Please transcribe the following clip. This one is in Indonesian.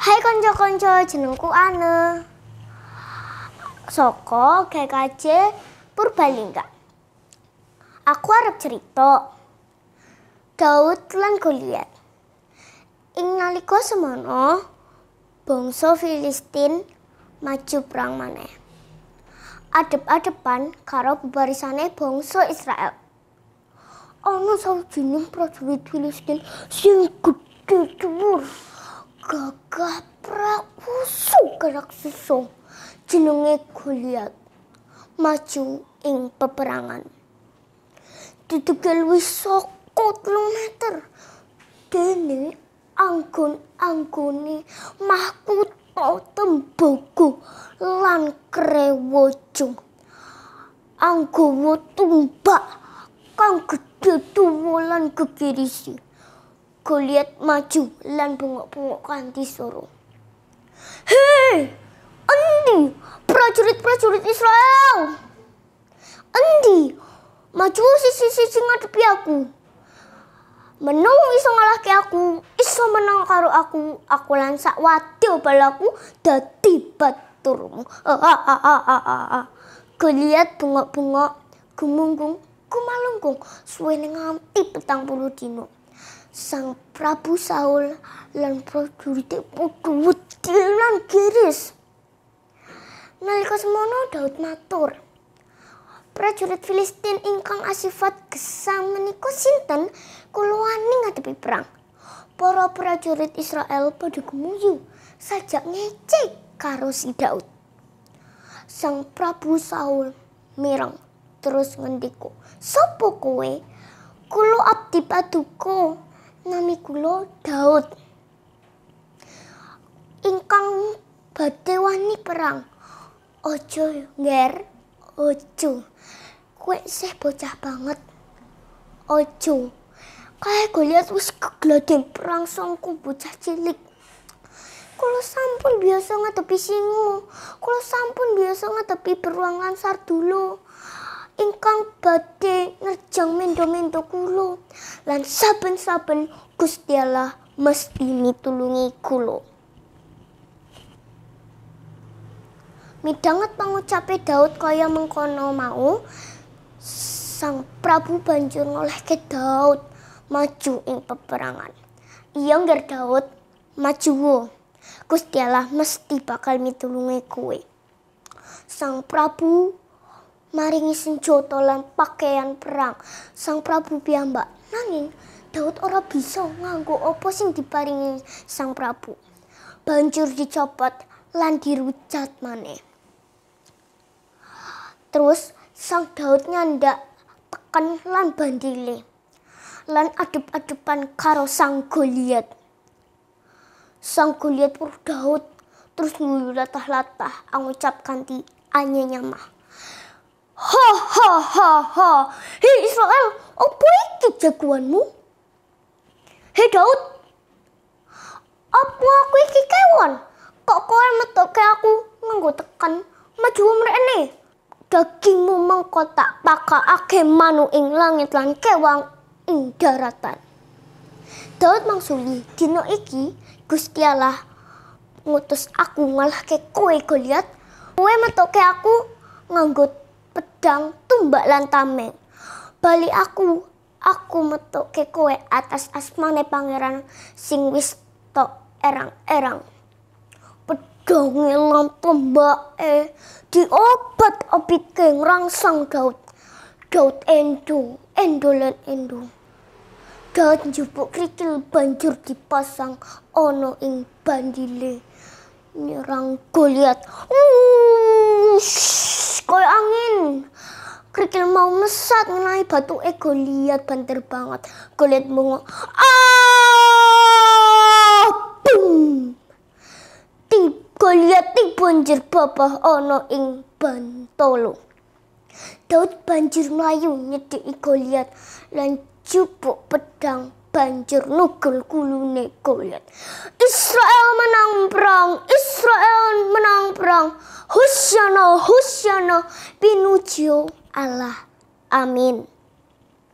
Hai konco-konco, jenengku Ane. Soko GKJ Purbalingga. Aku arep cerita. Daud lan Goliat. Ing nalika semono, bangsa Filistin maju perang maneh. Adep-adepan karo bebarisane bongsu Israel. Ana sawijining prajurit Filistin sing gedhe dhuwur. gagah prakusu suso, jenenge Goliat maju ing peperangan. Duduke luwih saka 3 meter. Dene anggon-anggone mahkota tembogo lan krewojo. Anggowo tumbak kang gedhe tuwa lan gegirisi. Goliat maju lan bungok-bungok kanti suruh. Hei, endi prajurit-prajurit Israel? Endi maju sisi-sisi ngadepi aku. Menung iso ngalahke aku, iso menang karo aku, aku lansak wadil balaku dadi baturmu. Goliat bungok-bungok, gumunggung, kumalungkung, suwene nganti petang puluh dino. Sang Prabu Saul dan prajurit padha wutilan kiris. giris. Nalika semono Daud matur, prajurit Filistin ingkang asifat gesang menika sinten kulawane ngadepi perang. Para prajurit Israel padha gemuyu sajak ngecek karo si Daud. Sang Prabu Saul mirang terus ngendiku. "Sopo kowe? Kulo abdi paduka." nami kulo Daud. Ingkang badhe wani perang. Ojo ngger, ojo. kue sih bocah banget. Ojo. Kae Goliat wis kegladen perang songku bocah cilik. Kulo sampun biasa ngadepi singo. Kulo sampun biasa ngadepi lansar dulu ingkang badhe ngerjang mendo-mendo kulo, lan saben-saben Gusti Allah mesti mitulungi kulo. Midanget pangucape Daud kaya mengkono mau, Sang Prabu banjur ngolehke Daud maju ing peperangan. Iya ngger Daud, maju wo. Gusti Allah mesti bakal mitulungi kowe. Sang Prabu maringi senjata lan pakaian perang. Sang Prabu piyambak nanging Daud ora bisa nganggo apa sing diparingi Sang Prabu. Banjur dicopot lan dirucat maneh. Terus Sang Daud nyandak tekan lan bandile. Lan adep-adepan karo Sang Goliat. Sang Goliat pur Daud terus mulu latah angucap kanti anyenya mah. Ha ha ha ha. Hei Israel, aku ikut jagoanmu? Hei Daud. Apa aku iki kewan? Kok metok ke aku nganggo tekan maju mrene? Dagingmu mengko tak ake manu ing langit lan kewang ing daratan. Daud mangsuli, dino iki Gusti Allah ngutus aku ngalahke kowe Goliat. metok ke aku nganggo Dang tumbak lan tameng. Bali aku, aku metuk ke kowe atas asmane pangeran sing wis tok erang-erang. Pedange lan tombake diobat obit ke rangsang Daud. Daud endung endolan endung. endo. Daud kecil banjur dipasang ono ing bandile. Nyerang Goliat. Uuuuh koyo angin. Kerikil mau mesat ngenai batu Ego lihat banter banget. Goliat bengong. Ah! Bum! Tiba lihat tiba banjir babah ono ing Bantolo. Daud banjur mlayu nyedhiki Goliat lan jupuk pedang banjir nugel kulune Goliat. Israel menang perang, Israel menang perang husyono husyono pinuju Allah. Amin.